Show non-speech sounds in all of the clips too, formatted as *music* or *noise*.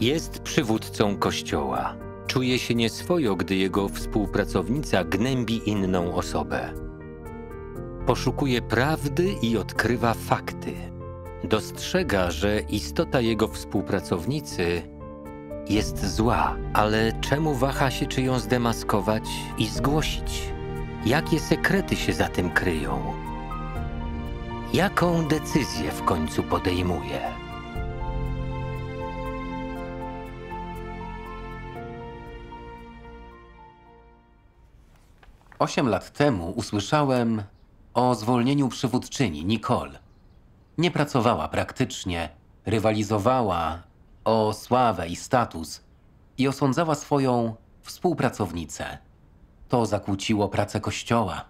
Jest przywódcą kościoła. Czuje się nieswojo, gdy jego współpracownica gnębi inną osobę. Poszukuje prawdy i odkrywa fakty. Dostrzega, że istota jego współpracownicy jest zła, ale czemu waha się, czy ją zdemaskować i zgłosić? Jakie sekrety się za tym kryją? Jaką decyzję w końcu podejmuje? Osiem lat temu usłyszałem o zwolnieniu przywódczyni Nicole. Nie pracowała praktycznie, rywalizowała o sławę i status i osądzała swoją współpracownicę. To zakłóciło pracę kościoła.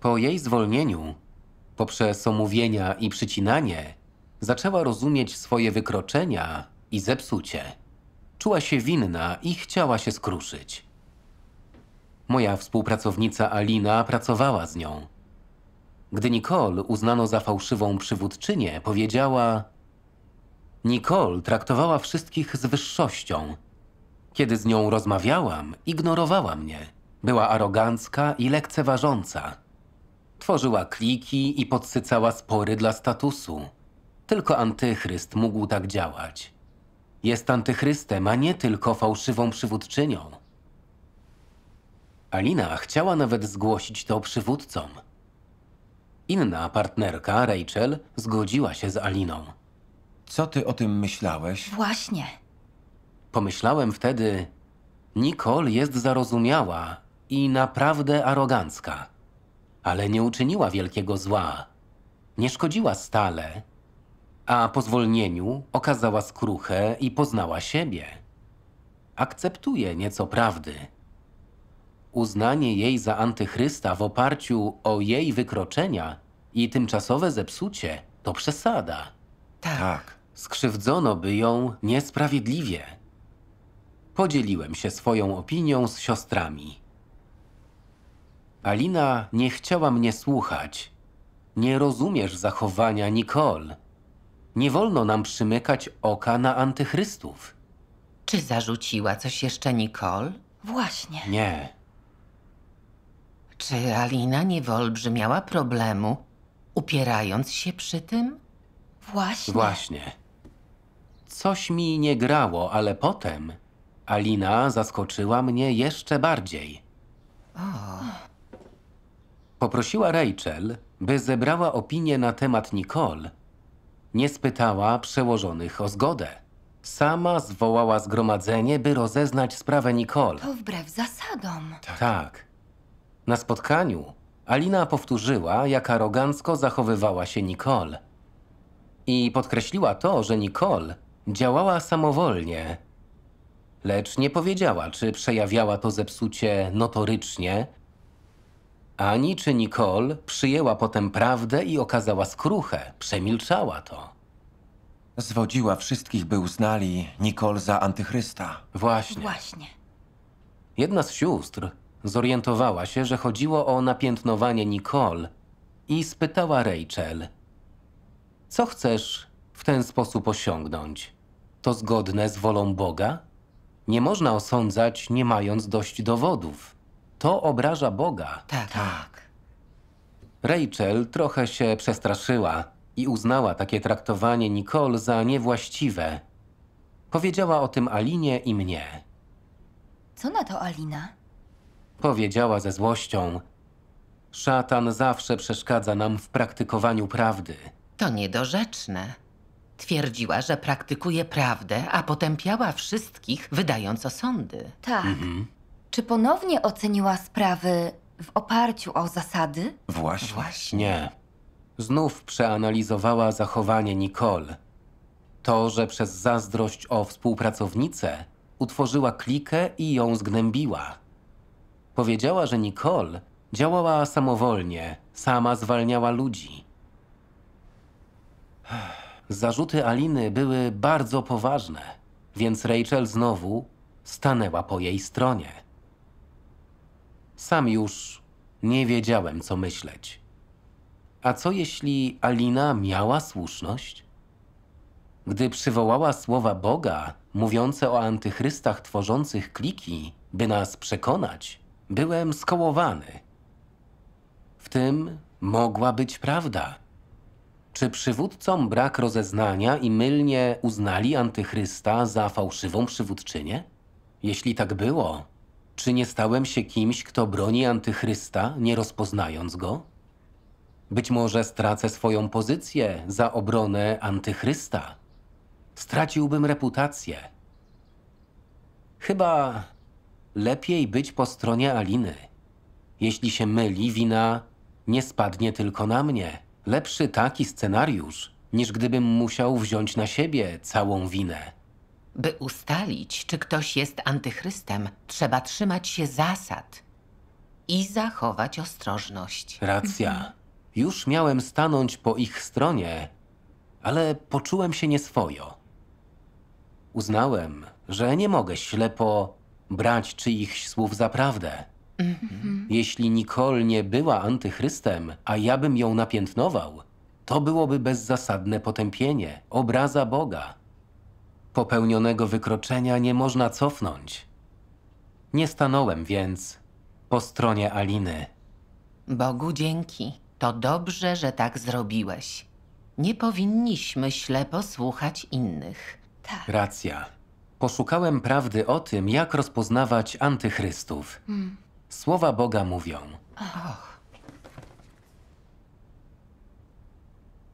Po jej zwolnieniu, poprzez omówienia i przycinanie, zaczęła rozumieć swoje wykroczenia i zepsucie. Czuła się winna i chciała się skruszyć. Moja współpracownica Alina pracowała z nią. Gdy Nicole uznano za fałszywą przywódczynię, powiedziała: Nicole traktowała wszystkich z wyższością. Kiedy z nią rozmawiałam, ignorowała mnie. Była arogancka i lekceważąca. Tworzyła kliki i podsycała spory dla statusu. Tylko antychryst mógł tak działać. Jest antychrystem, a nie tylko fałszywą przywódczynią. Alina chciała nawet zgłosić to przywódcom. Inna partnerka, Rachel, zgodziła się z Aliną. Co ty o tym myślałeś? Właśnie. Pomyślałem wtedy, Nicole jest zarozumiała i naprawdę arogancka, ale nie uczyniła wielkiego zła. Nie szkodziła stale, a po zwolnieniu okazała skruchę i poznała siebie. Akceptuje nieco prawdy Uznanie jej za antychrysta w oparciu o jej wykroczenia i tymczasowe zepsucie to przesada. Tak. tak. Skrzywdzono by ją niesprawiedliwie. Podzieliłem się swoją opinią z siostrami. Alina nie chciała mnie słuchać. Nie rozumiesz zachowania Nicole. Nie wolno nam przymykać oka na antychrystów. Czy zarzuciła coś jeszcze Nicole? Właśnie. Nie. Czy Alina nie miała problemu, upierając się przy tym? Właśnie. Właśnie. Coś mi nie grało, ale potem Alina zaskoczyła mnie jeszcze bardziej. Poprosiła Rachel, by zebrała opinię na temat Nicole. Nie spytała przełożonych o zgodę. Sama zwołała zgromadzenie, by rozeznać sprawę Nicole. To wbrew zasadom. Tak. Na spotkaniu Alina powtórzyła, jak arogancko zachowywała się Nicole. I podkreśliła to, że Nicole działała samowolnie, lecz nie powiedziała, czy przejawiała to zepsucie notorycznie, ani czy Nicole przyjęła potem prawdę i okazała skruchę, przemilczała to. Zwodziła wszystkich, by uznali Nicole za antychrysta. Właśnie. Właśnie. Jedna z sióstr Zorientowała się, że chodziło o napiętnowanie Nicole i spytała Rachel. Co chcesz w ten sposób osiągnąć? To zgodne z wolą Boga? Nie można osądzać, nie mając dość dowodów. To obraża Boga. Tak. tak. Rachel trochę się przestraszyła i uznała takie traktowanie Nicole za niewłaściwe. Powiedziała o tym Alinie i mnie. Co na to Alina? Powiedziała ze złością. Szatan zawsze przeszkadza nam w praktykowaniu prawdy. To niedorzeczne. Twierdziła, że praktykuje prawdę, a potępiała wszystkich, wydając osądy. Tak. Mhm. Czy ponownie oceniła sprawy w oparciu o zasady? Właśnie. Nie. Znów przeanalizowała zachowanie Nicole. To, że przez zazdrość o współpracownicę utworzyła klikę i ją zgnębiła. Powiedziała, że Nicole działała samowolnie, sama zwalniała ludzi. Zarzuty Aliny były bardzo poważne, więc Rachel znowu stanęła po jej stronie. Sam już nie wiedziałem, co myśleć. A co jeśli Alina miała słuszność? Gdy przywołała słowa Boga, mówiące o antychrystach tworzących kliki, by nas przekonać, Byłem skołowany. W tym mogła być prawda. Czy przywódcom brak rozeznania i mylnie uznali antychrysta za fałszywą przywódczynię? Jeśli tak było, czy nie stałem się kimś, kto broni antychrysta, nie rozpoznając go? Być może stracę swoją pozycję za obronę antychrysta. Straciłbym reputację. Chyba lepiej być po stronie Aliny. Jeśli się myli, wina nie spadnie tylko na mnie. Lepszy taki scenariusz, niż gdybym musiał wziąć na siebie całą winę. By ustalić, czy ktoś jest antychrystem, trzeba trzymać się zasad i zachować ostrożność. Racja. Mhm. Już miałem stanąć po ich stronie, ale poczułem się nieswojo. Uznałem, że nie mogę ślepo brać czyichś słów za prawdę. Mhm. Jeśli Nicole nie była antychrystem, a ja bym ją napiętnował, to byłoby bezzasadne potępienie, obraza Boga. Popełnionego wykroczenia nie można cofnąć. Nie stanąłem więc po stronie Aliny. Bogu dzięki. To dobrze, że tak zrobiłeś. Nie powinniśmy ślepo słuchać innych. Tak. Racja. Poszukałem prawdy o tym, jak rozpoznawać antychrystów. Hmm. Słowa Boga mówią.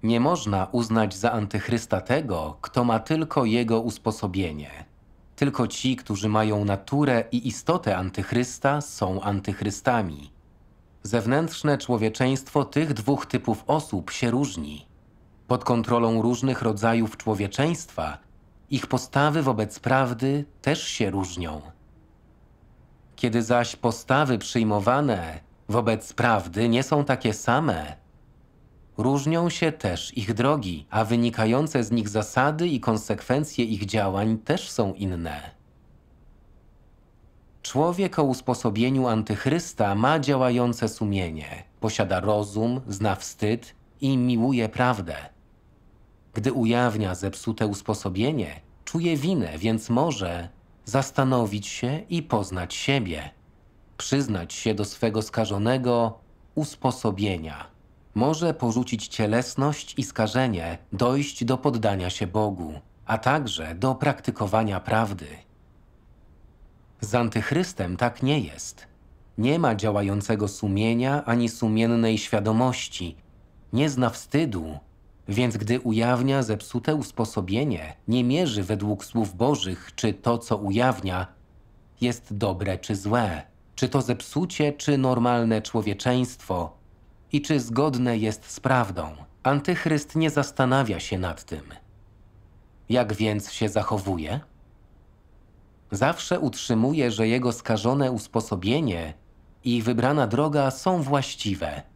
Nie można uznać za antychrysta tego, kto ma tylko jego usposobienie. Tylko ci, którzy mają naturę i istotę antychrysta, są antychrystami. Zewnętrzne człowieczeństwo tych dwóch typów osób się różni. Pod kontrolą różnych rodzajów człowieczeństwa ich postawy wobec prawdy też się różnią. Kiedy zaś postawy przyjmowane wobec prawdy nie są takie same, różnią się też ich drogi, a wynikające z nich zasady i konsekwencje ich działań też są inne. Człowiek o usposobieniu antychrysta ma działające sumienie, posiada rozum, zna wstyd i miłuje prawdę. Gdy ujawnia zepsute usposobienie, czuje winę, więc może zastanowić się i poznać siebie, przyznać się do swego skażonego usposobienia. Może porzucić cielesność i skażenie, dojść do poddania się Bogu, a także do praktykowania prawdy. Z antychrystem tak nie jest. Nie ma działającego sumienia ani sumiennej świadomości. Nie zna wstydu, więc gdy ujawnia zepsute usposobienie, nie mierzy według słów Bożych, czy to, co ujawnia, jest dobre czy złe, czy to zepsucie, czy normalne człowieczeństwo i czy zgodne jest z prawdą. Antychryst nie zastanawia się nad tym. Jak więc się zachowuje? Zawsze utrzymuje, że jego skażone usposobienie i wybrana droga są właściwe –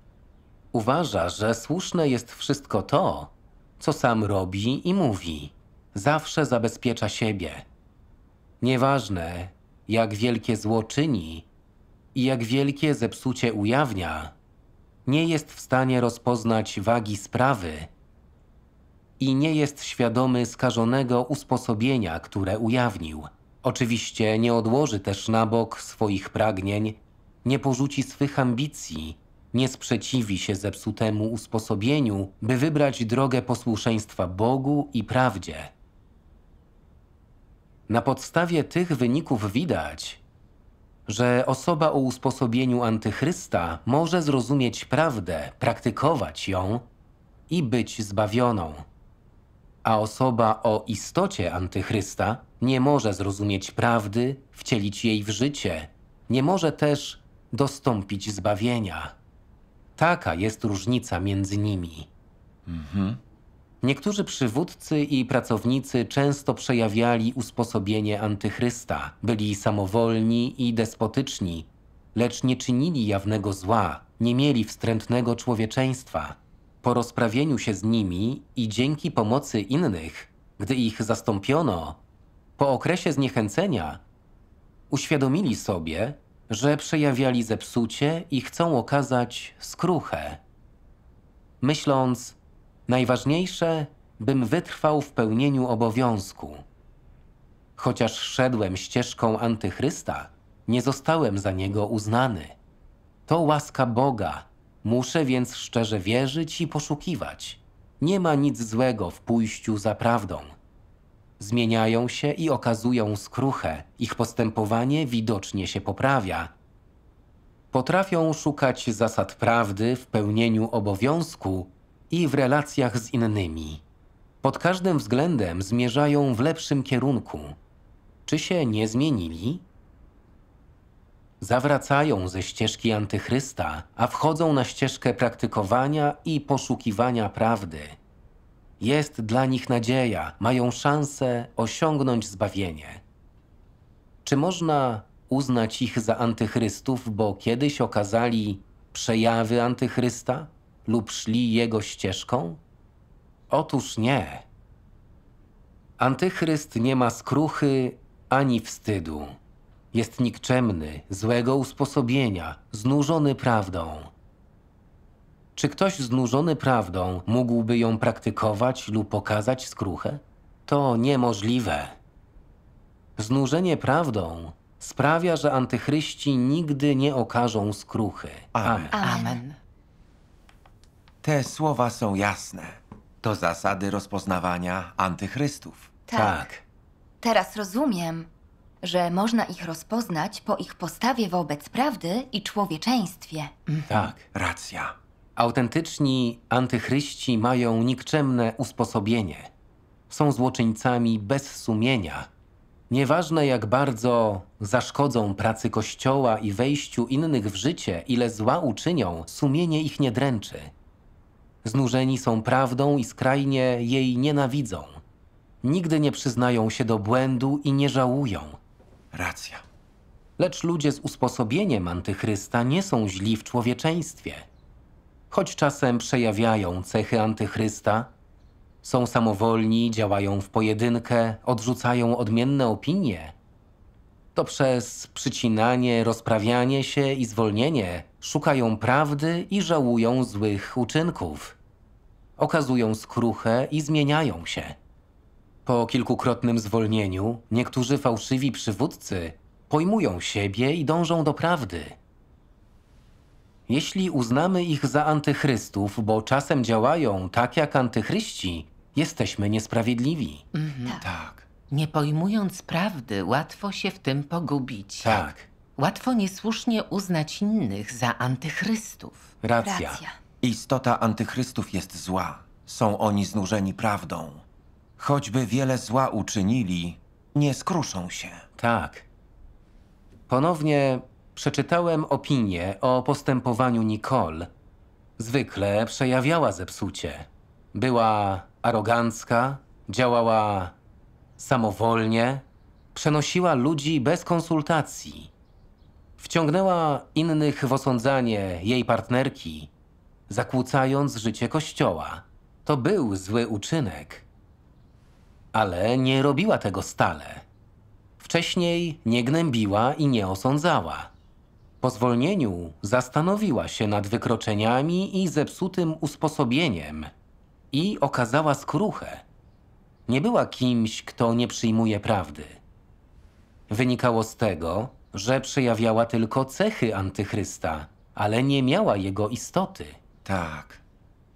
Uważa, że słuszne jest wszystko to, co sam robi i mówi. Zawsze zabezpiecza siebie. Nieważne, jak wielkie zło czyni i jak wielkie zepsucie ujawnia, nie jest w stanie rozpoznać wagi sprawy i nie jest świadomy skażonego usposobienia, które ujawnił. Oczywiście nie odłoży też na bok swoich pragnień, nie porzuci swych ambicji nie sprzeciwi się zepsutemu usposobieniu, by wybrać drogę posłuszeństwa Bogu i prawdzie. Na podstawie tych wyników widać, że osoba o usposobieniu antychrysta może zrozumieć prawdę, praktykować ją i być zbawioną. A osoba o istocie antychrysta nie może zrozumieć prawdy, wcielić jej w życie, nie może też dostąpić zbawienia. Taka jest różnica między nimi. Mhm. Niektórzy przywódcy i pracownicy często przejawiali usposobienie antychrysta, byli samowolni i despotyczni, lecz nie czynili jawnego zła, nie mieli wstrętnego człowieczeństwa. Po rozprawieniu się z nimi i dzięki pomocy innych, gdy ich zastąpiono, po okresie zniechęcenia, uświadomili sobie, że przejawiali zepsucie i chcą okazać skruchę. Myśląc, najważniejsze, bym wytrwał w pełnieniu obowiązku. Chociaż szedłem ścieżką antychrysta, nie zostałem za niego uznany. To łaska Boga, muszę więc szczerze wierzyć i poszukiwać. Nie ma nic złego w pójściu za prawdą zmieniają się i okazują skruchę. Ich postępowanie widocznie się poprawia. Potrafią szukać zasad prawdy w pełnieniu obowiązku i w relacjach z innymi. Pod każdym względem zmierzają w lepszym kierunku. Czy się nie zmienili? Zawracają ze ścieżki antychrysta, a wchodzą na ścieżkę praktykowania i poszukiwania prawdy. Jest dla nich nadzieja, mają szansę osiągnąć zbawienie. Czy można uznać ich za antychrystów, bo kiedyś okazali przejawy antychrysta lub szli jego ścieżką? Otóż nie. Antychryst nie ma skruchy ani wstydu. Jest nikczemny, złego usposobienia, znużony prawdą. Czy ktoś znużony prawdą mógłby ją praktykować lub pokazać skruchę? To niemożliwe. Znużenie prawdą sprawia, że antychryści nigdy nie okażą skruchy. Amen. Amen. Te słowa są jasne. To zasady rozpoznawania antychrystów. Tak. tak. Teraz rozumiem, że można ich rozpoznać po ich postawie wobec prawdy i człowieczeństwie. Tak, racja. Autentyczni antychryści mają nikczemne usposobienie. Są złoczyńcami bez sumienia. Nieważne jak bardzo zaszkodzą pracy Kościoła i wejściu innych w życie, ile zła uczynią, sumienie ich nie dręczy. Znużeni są prawdą i skrajnie jej nienawidzą. Nigdy nie przyznają się do błędu i nie żałują. Racja. Lecz ludzie z usposobieniem antychrysta nie są źli w człowieczeństwie – choć czasem przejawiają cechy antychrysta, są samowolni, działają w pojedynkę, odrzucają odmienne opinie, to przez przycinanie, rozprawianie się i zwolnienie szukają prawdy i żałują złych uczynków. Okazują skruchę i zmieniają się. Po kilkukrotnym zwolnieniu niektórzy fałszywi przywódcy pojmują siebie i dążą do prawdy. Jeśli uznamy ich za antychrystów, bo czasem działają tak jak antychryści, jesteśmy niesprawiedliwi. Mhm. Tak. tak. Nie pojmując prawdy, łatwo się w tym pogubić. Tak. Łatwo niesłusznie uznać innych za antychrystów. Racja. Racja. Istota antychrystów jest zła. Są oni znużeni prawdą. Choćby wiele zła uczynili, nie skruszą się. Tak. Ponownie Przeczytałem opinię o postępowaniu Nicole. Zwykle przejawiała zepsucie. Była arogancka, działała samowolnie, przenosiła ludzi bez konsultacji. Wciągnęła innych w osądzanie jej partnerki, zakłócając życie kościoła. To był zły uczynek. Ale nie robiła tego stale. Wcześniej nie gnębiła i nie osądzała. Po zwolnieniu zastanowiła się nad wykroczeniami i zepsutym usposobieniem i okazała skruchę. Nie była kimś, kto nie przyjmuje prawdy. Wynikało z tego, że przejawiała tylko cechy antychrysta, ale nie miała jego istoty. Tak.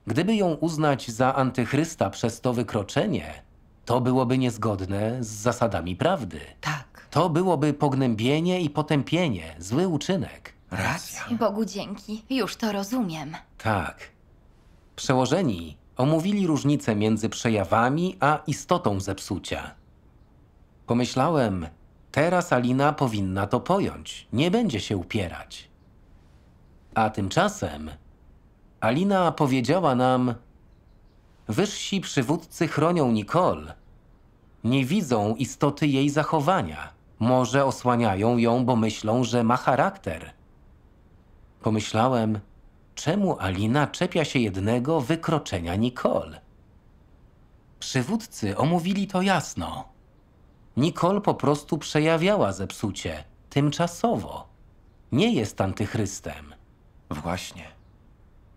Gdyby ją uznać za antychrysta przez to wykroczenie, to byłoby niezgodne z zasadami prawdy. Tak. To byłoby pognębienie i potępienie, zły uczynek. Racja. Bogu dzięki, już to rozumiem. Tak. Przełożeni omówili różnicę między przejawami a istotą zepsucia. Pomyślałem, teraz Alina powinna to pojąć, nie będzie się upierać. A tymczasem Alina powiedziała nam: Wyżsi przywódcy chronią Nicole, nie widzą istoty jej zachowania. Może osłaniają ją, bo myślą, że ma charakter. Pomyślałem, czemu Alina czepia się jednego wykroczenia Nicole? Przywódcy omówili to jasno. Nicole po prostu przejawiała zepsucie, tymczasowo. Nie jest antychrystem. Właśnie.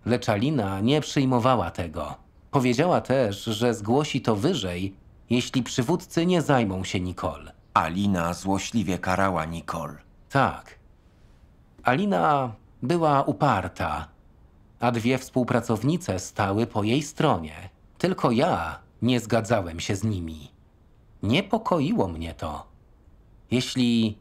Lecz Alina nie przyjmowała tego. Powiedziała też, że zgłosi to wyżej, jeśli przywódcy nie zajmą się Nicole. Alina złośliwie karała Nicole. Tak. Alina była uparta, a dwie współpracownice stały po jej stronie. Tylko ja nie zgadzałem się z nimi. Niepokoiło mnie to. Jeśli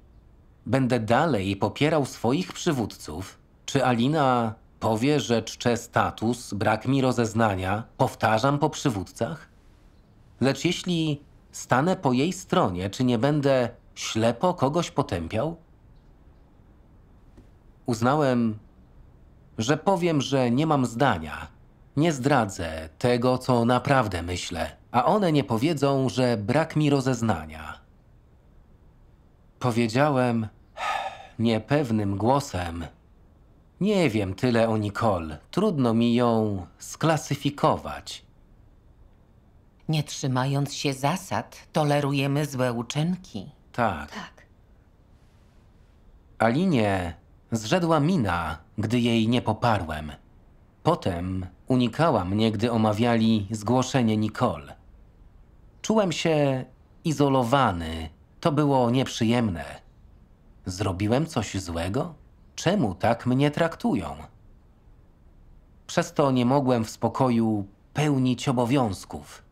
będę dalej popierał swoich przywódców, czy Alina powie, że czczę status, brak mi rozeznania, powtarzam po przywódcach? Lecz jeśli stanę po jej stronie, czy nie będę ślepo kogoś potępiał? Uznałem, że powiem, że nie mam zdania. Nie zdradzę tego, co naprawdę myślę, a one nie powiedzą, że brak mi rozeznania. Powiedziałem niepewnym głosem: Nie wiem tyle o Nicole, trudno mi ją sklasyfikować. Nie trzymając się zasad, tolerujemy złe uczynki. Tak. Tak. Alinie zrzedła mina, gdy jej nie poparłem. Potem unikała mnie, gdy omawiali zgłoszenie Nicole. Czułem się izolowany. To było nieprzyjemne. Zrobiłem coś złego? Czemu tak mnie traktują? Przez to nie mogłem w spokoju pełnić obowiązków.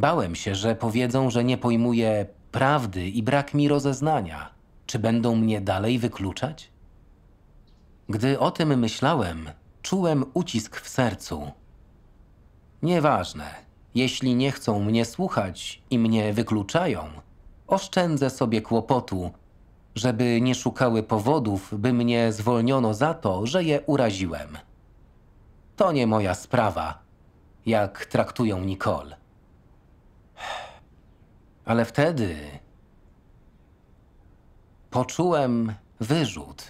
Bałem się, że powiedzą, że nie pojmuję prawdy i brak mi rozeznania. Czy będą mnie dalej wykluczać? Gdy o tym myślałem, czułem ucisk w sercu. Nieważne, jeśli nie chcą mnie słuchać i mnie wykluczają, oszczędzę sobie kłopotu, żeby nie szukały powodów, by mnie zwolniono za to, że je uraziłem. To nie moja sprawa, jak traktują Nicole. Ale wtedy poczułem wyrzut.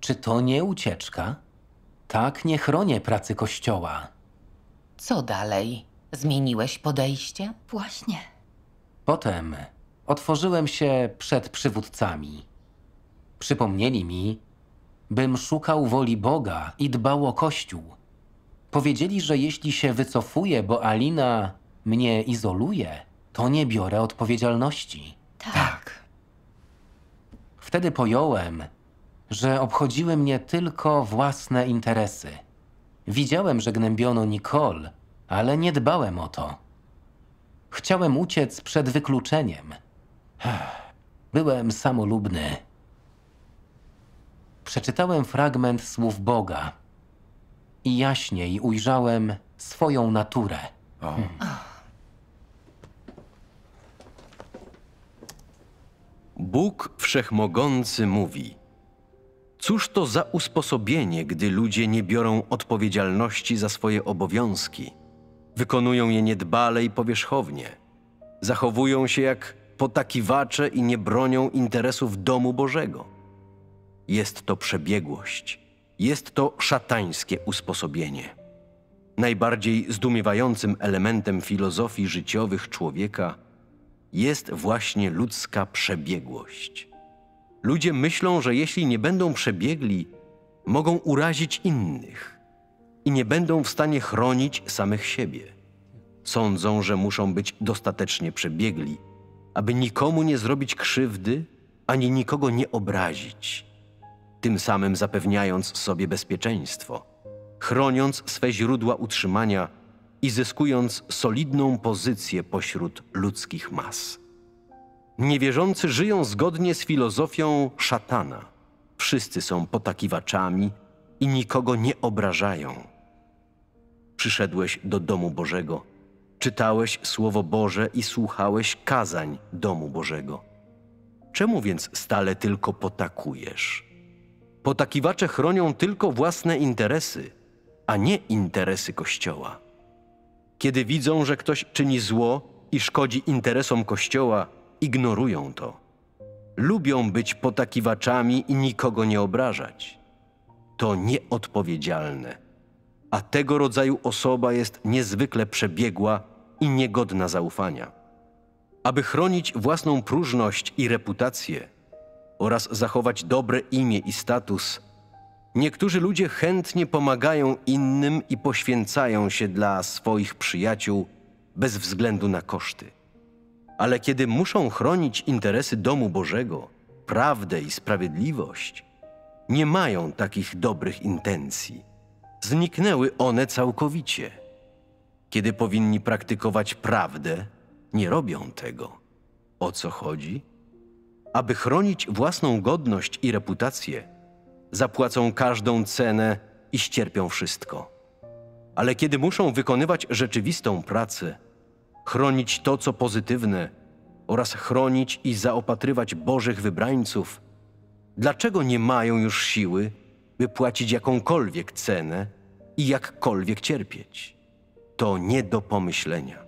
Czy to nie ucieczka? Tak nie chronię pracy kościoła. Co dalej? Zmieniłeś podejście? Właśnie. Potem otworzyłem się przed przywódcami. Przypomnieli mi, bym szukał woli Boga i dbał o Kościół. Powiedzieli, że jeśli się wycofuję, bo Alina mnie izoluje, to nie biorę odpowiedzialności. Tak. tak. Wtedy pojąłem, że obchodziły mnie tylko własne interesy. Widziałem, że gnębiono Nicole, ale nie dbałem o to. Chciałem uciec przed wykluczeniem. *sighs* Byłem samolubny. Przeczytałem fragment słów Boga i jaśniej ujrzałem swoją naturę. O. Bóg Wszechmogący mówi: Cóż to za usposobienie, gdy ludzie nie biorą odpowiedzialności za swoje obowiązki, wykonują je niedbale i powierzchownie, zachowują się jak potakiwacze i nie bronią interesów domu Bożego? Jest to przebiegłość, jest to szatańskie usposobienie. Najbardziej zdumiewającym elementem filozofii życiowych człowieka jest właśnie ludzka przebiegłość. Ludzie myślą, że jeśli nie będą przebiegli, mogą urazić innych i nie będą w stanie chronić samych siebie. Sądzą, że muszą być dostatecznie przebiegli, aby nikomu nie zrobić krzywdy ani nikogo nie obrazić, tym samym zapewniając sobie bezpieczeństwo, chroniąc swe źródła utrzymania i zyskując solidną pozycję pośród ludzkich mas. Niewierzący żyją zgodnie z filozofią szatana. Wszyscy są potakiwaczami i nikogo nie obrażają. Przyszedłeś do domu Bożego, czytałeś Słowo Boże i słuchałeś kazań domu Bożego. Czemu więc stale tylko potakujesz? Potakiwacze chronią tylko własne interesy, a nie interesy Kościoła. Kiedy widzą, że ktoś czyni zło i szkodzi interesom Kościoła, ignorują to. Lubią być potakiwaczami i nikogo nie obrażać. To nieodpowiedzialne. A tego rodzaju osoba jest niezwykle przebiegła i niegodna zaufania. Aby chronić własną próżność i reputację oraz zachować dobre imię i status, Niektórzy ludzie chętnie pomagają innym i poświęcają się dla swoich przyjaciół bez względu na koszty. Ale kiedy muszą chronić interesy domu Bożego, prawdę i sprawiedliwość, nie mają takich dobrych intencji. Zniknęły one całkowicie. Kiedy powinni praktykować prawdę, nie robią tego. O co chodzi? Aby chronić własną godność i reputację, zapłacą każdą cenę i ścierpią wszystko. Ale kiedy muszą wykonywać rzeczywistą pracę, chronić to, co pozytywne, oraz chronić i zaopatrywać Bożych wybrańców, dlaczego nie mają już siły, by płacić jakąkolwiek cenę i jakkolwiek cierpieć? To nie do pomyślenia.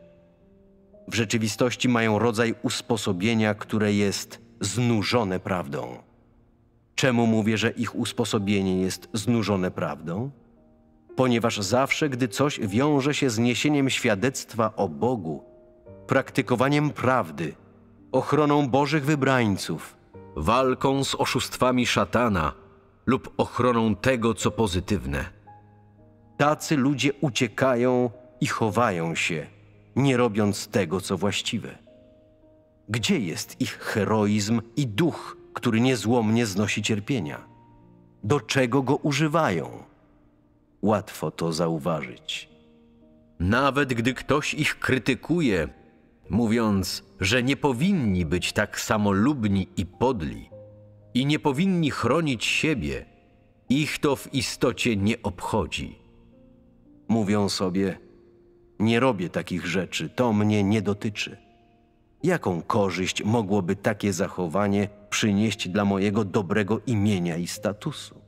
W rzeczywistości mają rodzaj usposobienia, które jest znużone prawdą. Czemu mówię, że ich usposobienie jest znużone prawdą? Ponieważ zawsze, gdy coś wiąże się z niesieniem świadectwa o Bogu, praktykowaniem prawdy, ochroną Bożych wybrańców, walką z oszustwami szatana lub ochroną tego, co pozytywne. Tacy ludzie uciekają i chowają się, nie robiąc tego, co właściwe. Gdzie jest ich heroizm i duch który niezłomnie znosi cierpienia. Do czego go używają? Łatwo to zauważyć. Nawet gdy ktoś ich krytykuje, mówiąc, że nie powinni być tak samolubni i podli, i nie powinni chronić siebie, ich to w istocie nie obchodzi. Mówią sobie: Nie robię takich rzeczy, to mnie nie dotyczy. Jaką korzyść mogłoby takie zachowanie przynieść dla mojego dobrego imienia i statusu?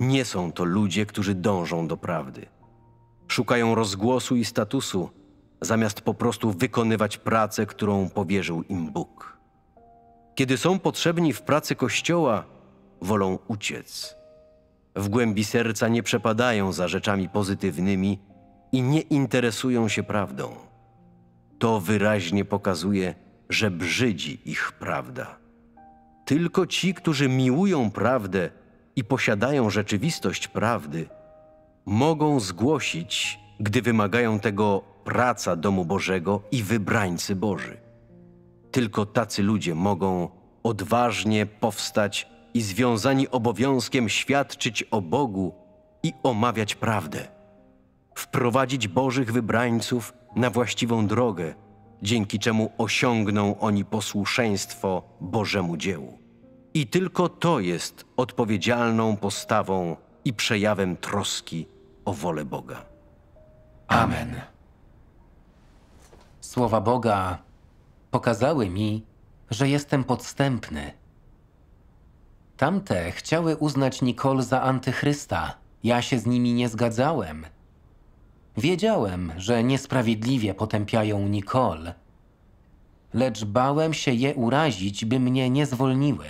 Nie są to ludzie, którzy dążą do prawdy. Szukają rozgłosu i statusu, zamiast po prostu wykonywać pracę, którą powierzył im Bóg. Kiedy są potrzebni w pracy Kościoła, wolą uciec. W głębi serca nie przepadają za rzeczami pozytywnymi i nie interesują się prawdą. To wyraźnie pokazuje, że brzydzi ich prawda. Tylko ci, którzy miłują prawdę i posiadają rzeczywistość prawdy, mogą zgłosić, gdy wymagają tego praca domu Bożego i wybrańcy Boży. Tylko tacy ludzie mogą odważnie powstać i związani obowiązkiem świadczyć o Bogu i omawiać prawdę, wprowadzić Bożych wybrańców na właściwą drogę, dzięki czemu osiągną oni posłuszeństwo Bożemu dziełu. I tylko to jest odpowiedzialną postawą i przejawem troski o wolę Boga. Amen. Słowa Boga pokazały mi, że jestem podstępny. Tamte chciały uznać Nikol za antychrysta. Ja się z nimi nie zgadzałem – Wiedziałem, że niesprawiedliwie potępiają Nicole, lecz bałem się je urazić, by mnie nie zwolniły.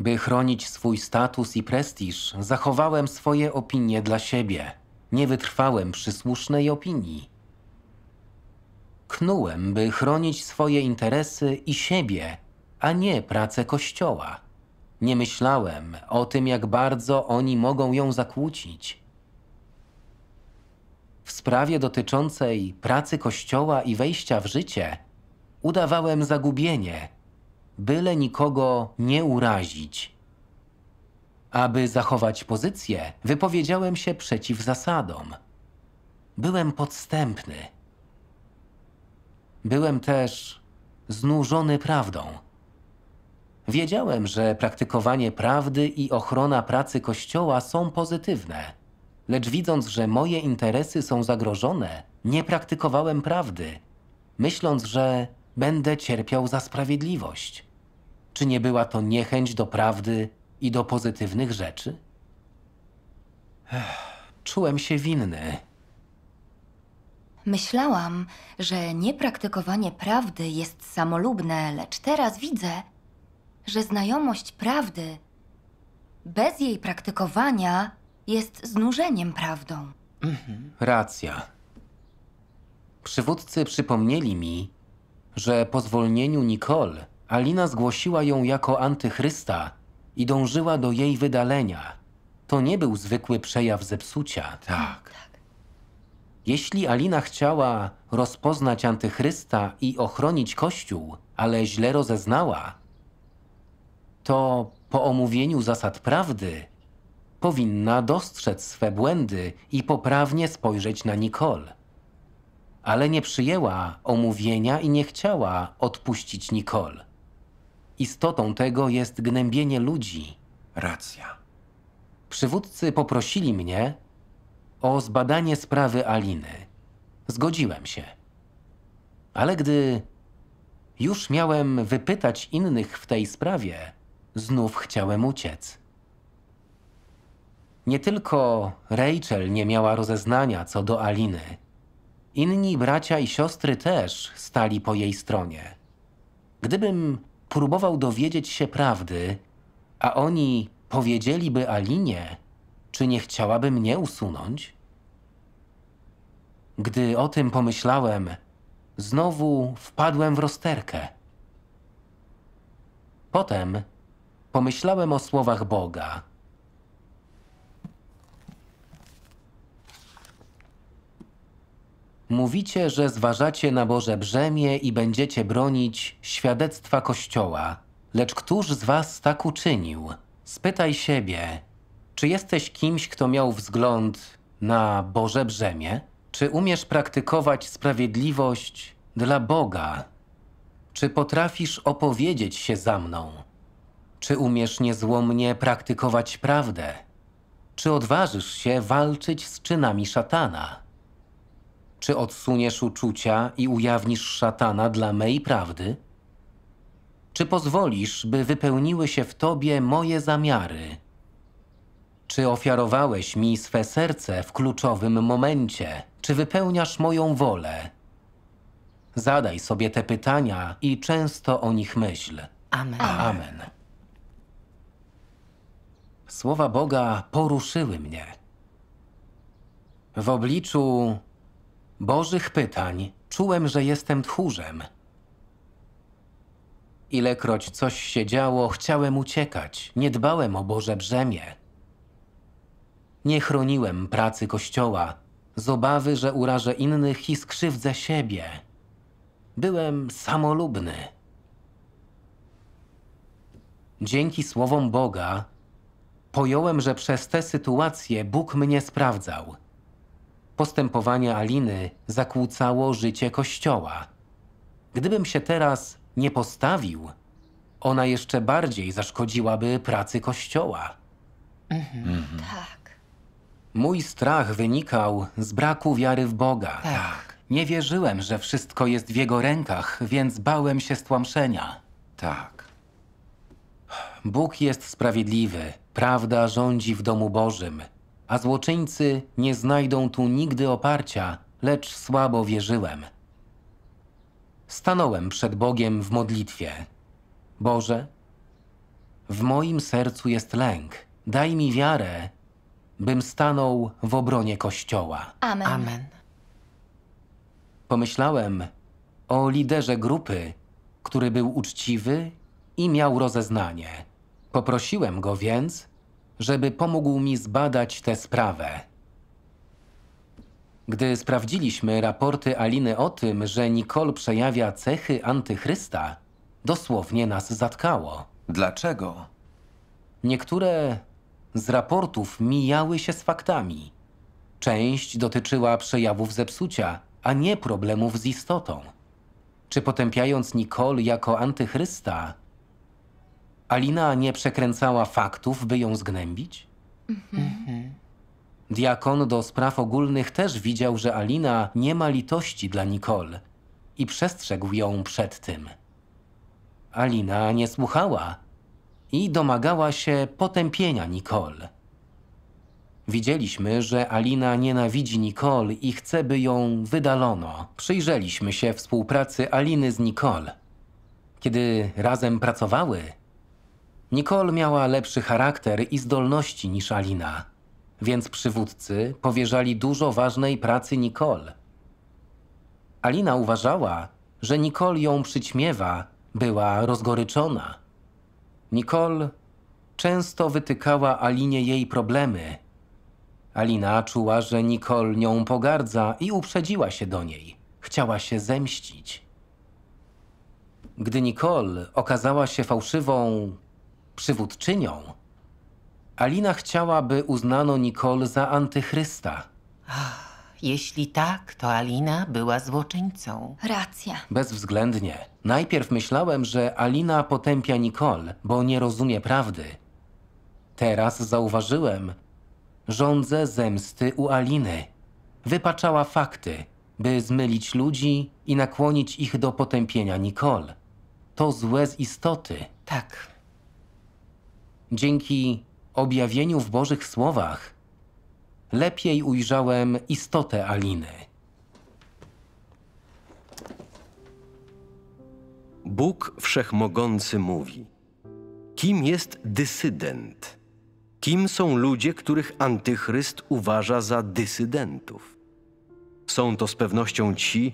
By chronić swój status i prestiż, zachowałem swoje opinie dla siebie. Nie wytrwałem przysłusznej opinii. Knułem, by chronić swoje interesy i siebie, a nie pracę Kościoła. Nie myślałem o tym, jak bardzo oni mogą ją zakłócić sprawie dotyczącej pracy Kościoła i wejścia w życie udawałem zagubienie, byle nikogo nie urazić. Aby zachować pozycję, wypowiedziałem się przeciw zasadom. Byłem podstępny. Byłem też znużony prawdą. Wiedziałem, że praktykowanie prawdy i ochrona pracy Kościoła są pozytywne Lecz widząc, że moje interesy są zagrożone, nie praktykowałem prawdy, myśląc, że będę cierpiał za sprawiedliwość. Czy nie była to niechęć do prawdy i do pozytywnych rzeczy? Ech, *sighs* czułem się winny. Myślałam, że niepraktykowanie prawdy jest samolubne, lecz teraz widzę, że znajomość prawdy bez jej praktykowania jest znużeniem prawdą. Racja. Przywódcy przypomnieli mi, że po zwolnieniu Nicole Alina zgłosiła ją jako antychrysta i dążyła do jej wydalenia. To nie był zwykły przejaw zepsucia. Tak. tak. Jeśli Alina chciała rozpoznać antychrysta i ochronić Kościół, ale źle rozeznała, to po omówieniu zasad prawdy powinna dostrzec swe błędy i poprawnie spojrzeć na Nicole. Ale nie przyjęła omówienia i nie chciała odpuścić Nicole. Istotą tego jest gnębienie ludzi. Racja. Przywódcy poprosili mnie o zbadanie sprawy Aliny. Zgodziłem się. Ale gdy już miałem wypytać innych w tej sprawie, znów chciałem uciec. Nie tylko Rachel nie miała rozeznania co do Aliny. Inni bracia i siostry też stali po jej stronie. Gdybym próbował dowiedzieć się prawdy, a oni powiedzieliby Alinie, czy nie chciałaby mnie usunąć? Gdy o tym pomyślałem, znowu wpadłem w rozterkę. Potem pomyślałem o słowach Boga – Mówicie, że zważacie na Boże brzemię i będziecie bronić świadectwa Kościoła. Lecz któż z was tak uczynił? Spytaj siebie, czy jesteś kimś, kto miał wzgląd na Boże brzemię? Czy umiesz praktykować sprawiedliwość dla Boga? Czy potrafisz opowiedzieć się za mną? Czy umiesz niezłomnie praktykować prawdę? Czy odważysz się walczyć z czynami szatana? Czy odsuniesz uczucia i ujawnisz szatana dla mej prawdy? Czy pozwolisz, by wypełniły się w Tobie moje zamiary? Czy ofiarowałeś mi swe serce w kluczowym momencie? Czy wypełniasz moją wolę? Zadaj sobie te pytania i często o nich myśl. Amen. Amen. Słowa Boga poruszyły mnie. W obliczu Bożych pytań czułem, że jestem tchórzem. Ilekroć coś się działo, chciałem uciekać. Nie dbałem o Boże brzemię. Nie chroniłem pracy Kościoła z obawy, że urażę innych i skrzywdzę siebie. Byłem samolubny. Dzięki słowom Boga pojąłem, że przez te sytuacje Bóg mnie sprawdzał – Postępowanie Aliny zakłócało życie kościoła. Gdybym się teraz nie postawił, ona jeszcze bardziej zaszkodziłaby pracy kościoła. Mhm. mhm. Tak. Mój strach wynikał z braku wiary w Boga. Tak. tak. Nie wierzyłem, że wszystko jest w jego rękach, więc bałem się stłamszenia. Tak. Bóg jest sprawiedliwy, prawda rządzi w domu Bożym a złoczyńcy nie znajdą tu nigdy oparcia, lecz słabo wierzyłem. Stanąłem przed Bogiem w modlitwie. Boże, w moim sercu jest lęk. Daj mi wiarę, bym stanął w obronie Kościoła. Amen. Amen. Pomyślałem o liderze grupy, który był uczciwy i miał rozeznanie. Poprosiłem go więc, żeby pomógł mi zbadać tę sprawę. Gdy sprawdziliśmy raporty Aliny o tym, że Nicole przejawia cechy antychrysta, dosłownie nas zatkało. Dlaczego? Niektóre z raportów mijały się z faktami. Część dotyczyła przejawów zepsucia, a nie problemów z istotą. Czy potępiając Nicole jako antychrysta, Alina nie przekręcała faktów, by ją zgnębić? Mhm. Diakon do spraw ogólnych też widział, że Alina nie ma litości dla Nicole i przestrzegł ją przed tym. Alina nie słuchała i domagała się potępienia Nicole. Widzieliśmy, że Alina nienawidzi Nicole i chce, by ją wydalono. Przyjrzeliśmy się współpracy Aliny z Nicole. Kiedy razem pracowały, Nicole miała lepszy charakter i zdolności niż Alina, więc przywódcy powierzali dużo ważnej pracy Nicole. Alina uważała, że Nicole ją przyćmiewa, była rozgoryczona. Nicole często wytykała Alinie jej problemy. Alina czuła, że Nicole nią pogardza i uprzedziła się do niej. Chciała się zemścić. Gdy Nicole okazała się fałszywą, przywódczynią, Alina chciała, by uznano Nicole za antychrysta. Jeśli tak, to Alina była złoczyńcą. Racja. Bezwzględnie. Najpierw myślałem, że Alina potępia Nicole, bo nie rozumie prawdy. Teraz zauważyłem, rządzę zemsty u Aliny. Wypaczała fakty, by zmylić ludzi i nakłonić ich do potępienia Nicole. To złe z istoty. Tak, Dzięki objawieniu w Bożych Słowach lepiej ujrzałem istotę Aliny. Bóg Wszechmogący mówi: Kim jest dysydent? Kim są ludzie, których antychryst uważa za dysydentów? Są to z pewnością ci,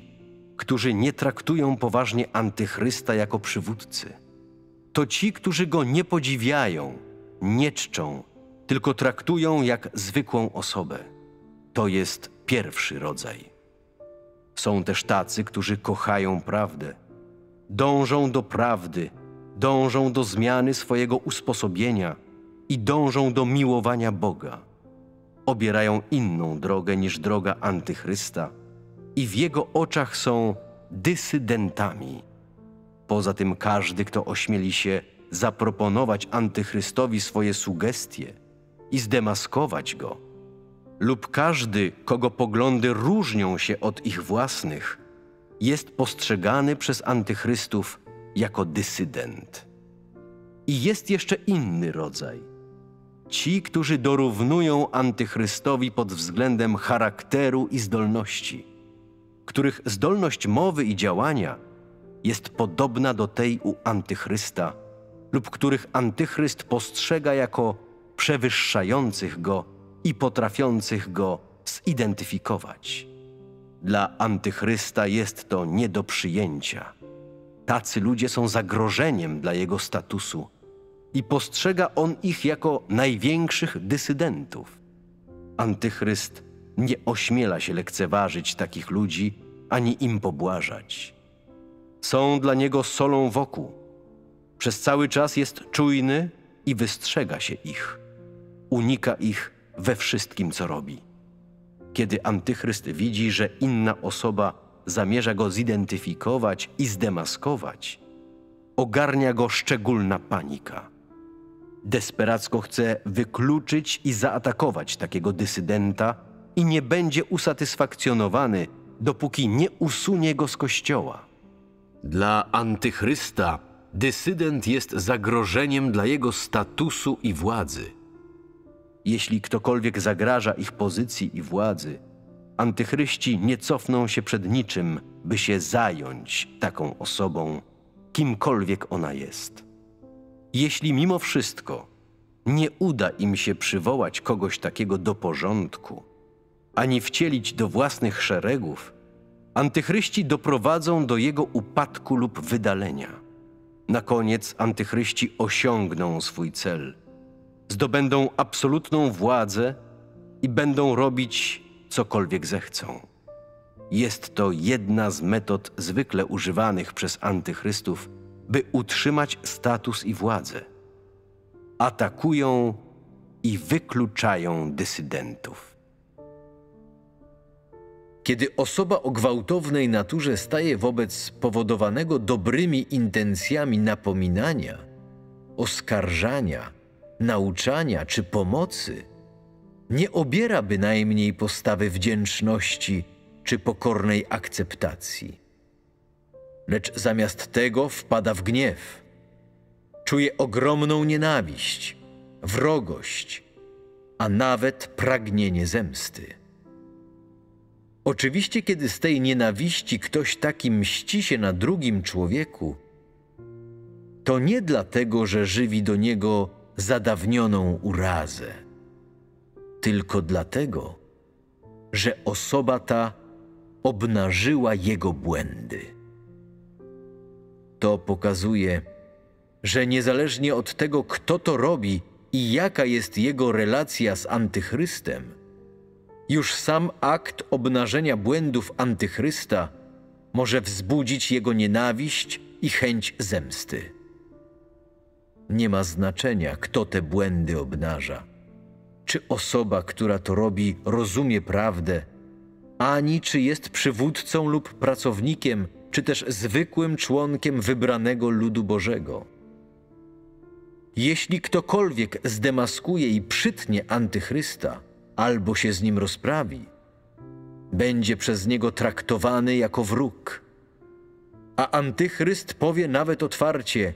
którzy nie traktują poważnie antychrysta jako przywódcy. To ci, którzy go nie podziwiają nie czczą, tylko traktują jak zwykłą osobę. To jest pierwszy rodzaj. Są też tacy, którzy kochają prawdę, dążą do prawdy, dążą do zmiany swojego usposobienia i dążą do miłowania Boga. Obierają inną drogę niż droga antychrysta i w jego oczach są dysydentami. Poza tym każdy, kto ośmieli się zaproponować antychrystowi swoje sugestie i zdemaskować go, lub każdy, kogo poglądy różnią się od ich własnych, jest postrzegany przez antychrystów jako dysydent. I jest jeszcze inny rodzaj. Ci, którzy dorównują antychrystowi pod względem charakteru i zdolności, których zdolność mowy i działania jest podobna do tej u antychrysta lub których antychryst postrzega jako przewyższających go i potrafiących go zidentyfikować. Dla antychrysta jest to nie do przyjęcia. Tacy ludzie są zagrożeniem dla jego statusu i postrzega on ich jako największych dysydentów. Antychryst nie ośmiela się lekceważyć takich ludzi ani im pobłażać. Są dla niego solą wokół przez cały czas jest czujny i wystrzega się ich. Unika ich we wszystkim, co robi. Kiedy antychryst widzi, że inna osoba zamierza go zidentyfikować i zdemaskować, ogarnia go szczególna panika. Desperacko chce wykluczyć i zaatakować takiego dysydenta i nie będzie usatysfakcjonowany, dopóki nie usunie go z kościoła. Dla antychrysta Dysydent jest zagrożeniem dla jego statusu i władzy. Jeśli ktokolwiek zagraża ich pozycji i władzy, antychryści nie cofną się przed niczym, by się zająć taką osobą, kimkolwiek ona jest. Jeśli mimo wszystko nie uda im się przywołać kogoś takiego do porządku, ani wcielić do własnych szeregów, antychryści doprowadzą do jego upadku lub wydalenia. Na koniec antychryści osiągną swój cel. Zdobędą absolutną władzę i będą robić cokolwiek zechcą. Jest to jedna z metod zwykle używanych przez antychrystów, by utrzymać status i władzę. Atakują i wykluczają dysydentów. Kiedy osoba o gwałtownej naturze staje wobec powodowanego dobrymi intencjami napominania, oskarżania, nauczania czy pomocy, nie obiera bynajmniej postawy wdzięczności czy pokornej akceptacji. Lecz zamiast tego wpada w gniew. Czuje ogromną nienawiść, wrogość, a nawet pragnienie zemsty. Oczywiście, kiedy z tej nienawiści ktoś taki mści się na drugim człowieku, to nie dlatego, że żywi do niego zadawnioną urazę, tylko dlatego, że osoba ta obnażyła jego błędy. To pokazuje, że niezależnie od tego, kto to robi i jaka jest jego relacja z Antychrystem, już sam akt obnażenia błędów antychrysta może wzbudzić jego nienawiść i chęć zemsty. Nie ma znaczenia, kto te błędy obnaża. Czy osoba, która to robi, rozumie prawdę, ani czy jest przywódcą lub pracownikiem, czy też zwykłym członkiem wybranego ludu Bożego. Jeśli ktokolwiek zdemaskuje i przytnie antychrysta, albo się z nim rozprawi, będzie przez niego traktowany jako wróg. A antychryst powie nawet otwarcie: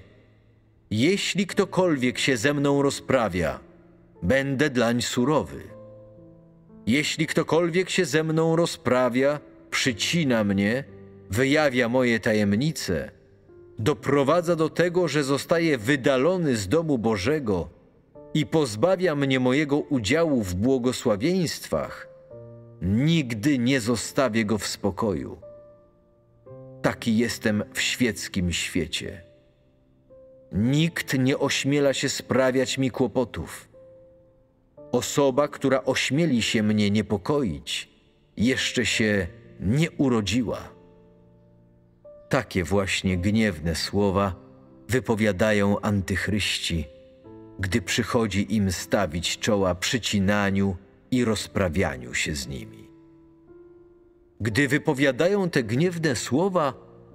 Jeśli ktokolwiek się ze mną rozprawia, będę dlań surowy. Jeśli ktokolwiek się ze mną rozprawia, przycina mnie, wyjawia moje tajemnice, doprowadza do tego, że zostaje wydalony z domu Bożego i pozbawia mnie mojego udziału w błogosławieństwach, nigdy nie zostawię go w spokoju. Taki jestem w świeckim świecie. Nikt nie ośmiela się sprawiać mi kłopotów. Osoba, która ośmieli się mnie niepokoić, jeszcze się nie urodziła. Takie właśnie gniewne słowa wypowiadają antychryści gdy przychodzi im stawić czoła przycinaniu i rozprawianiu się z nimi. Gdy wypowiadają te gniewne słowa,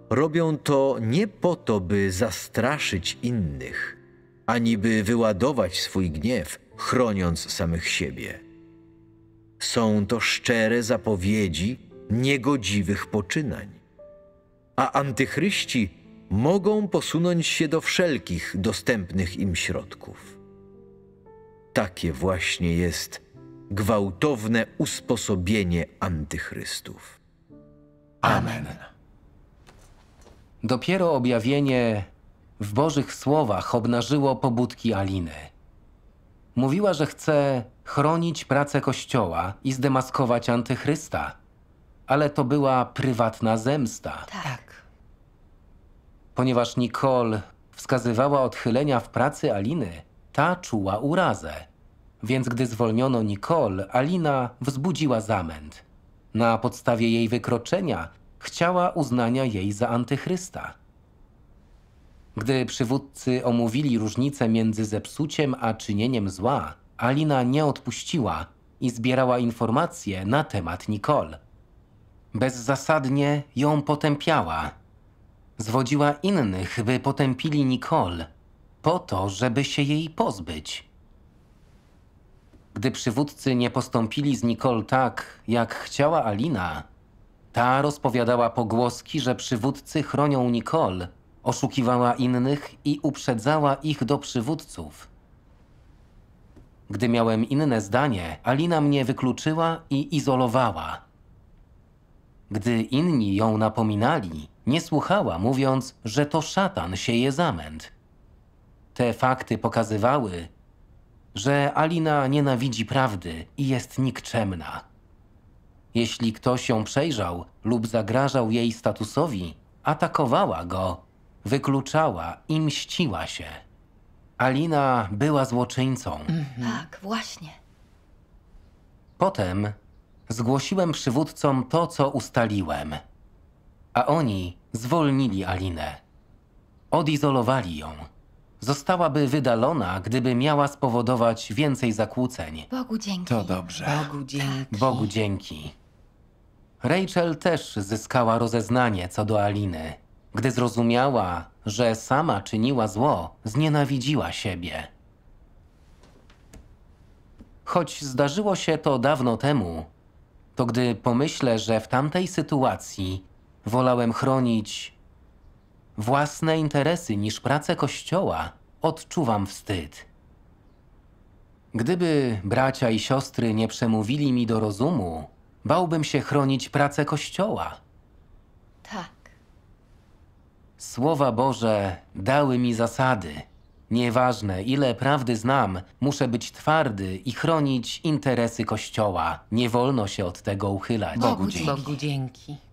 robią to nie po to, by zastraszyć innych, ani by wyładować swój gniew, chroniąc samych siebie. Są to szczere zapowiedzi niegodziwych poczynań. A antychryści mogą posunąć się do wszelkich dostępnych im środków. Takie właśnie jest gwałtowne usposobienie antychrystów. Amen. Dopiero objawienie w Bożych Słowach obnażyło pobudki Aliny. Mówiła, że chce chronić pracę Kościoła i zdemaskować antychrysta, ale to była prywatna zemsta. Tak. Ponieważ Nicole wskazywała odchylenia w pracy Aliny, ta czuła urazę. Więc gdy zwolniono Nicole, Alina wzbudziła zamęt. Na podstawie jej wykroczenia chciała uznania jej za antychrysta. Gdy przywódcy omówili różnicę między zepsuciem a czynieniem zła, Alina nie odpuściła i zbierała informacje na temat Nicole. Bezzasadnie ją potępiała, Zwodziła innych, by potępili Nicole, po to, żeby się jej pozbyć. Gdy przywódcy nie postąpili z Nicole tak, jak chciała Alina, ta rozpowiadała pogłoski, że przywódcy chronią Nicole, oszukiwała innych i uprzedzała ich do przywódców. Gdy miałem inne zdanie, Alina mnie wykluczyła i izolowała. Gdy inni ją napominali, nie słuchała, mówiąc, że to szatan sieje zamęt. Te fakty pokazywały, że Alina nienawidzi prawdy i jest nikczemna. Jeśli ktoś ją przejrzał lub zagrażał jej statusowi, atakowała go, wykluczała i mściła się. Alina była złoczyńcą. Mhm. Tak, właśnie. Potem zgłosiłem przywódcom to, co ustaliłem a oni zwolnili Alinę. Odizolowali ją. Zostałaby wydalona, gdyby miała spowodować więcej zakłóceń. Bogu dzięki. To dobrze. Bogu dzięki. Bogu dzięki. Rachel też zyskała rozeznanie co do Aliny. Gdy zrozumiała, że sama czyniła zło, znienawidziła siebie. Choć zdarzyło się to dawno temu, to gdy pomyślę, że w tamtej sytuacji Wolałem chronić własne interesy niż pracę kościoła. Odczuwam wstyd. Gdyby bracia i siostry nie przemówili mi do rozumu, bałbym się chronić pracę kościoła. Tak. Słowa Boże dały mi zasady. Nieważne, ile prawdy znam, muszę być twardy i chronić interesy Kościoła. Nie wolno się od tego uchylać. Bogu dzięki. Bogu dzięki.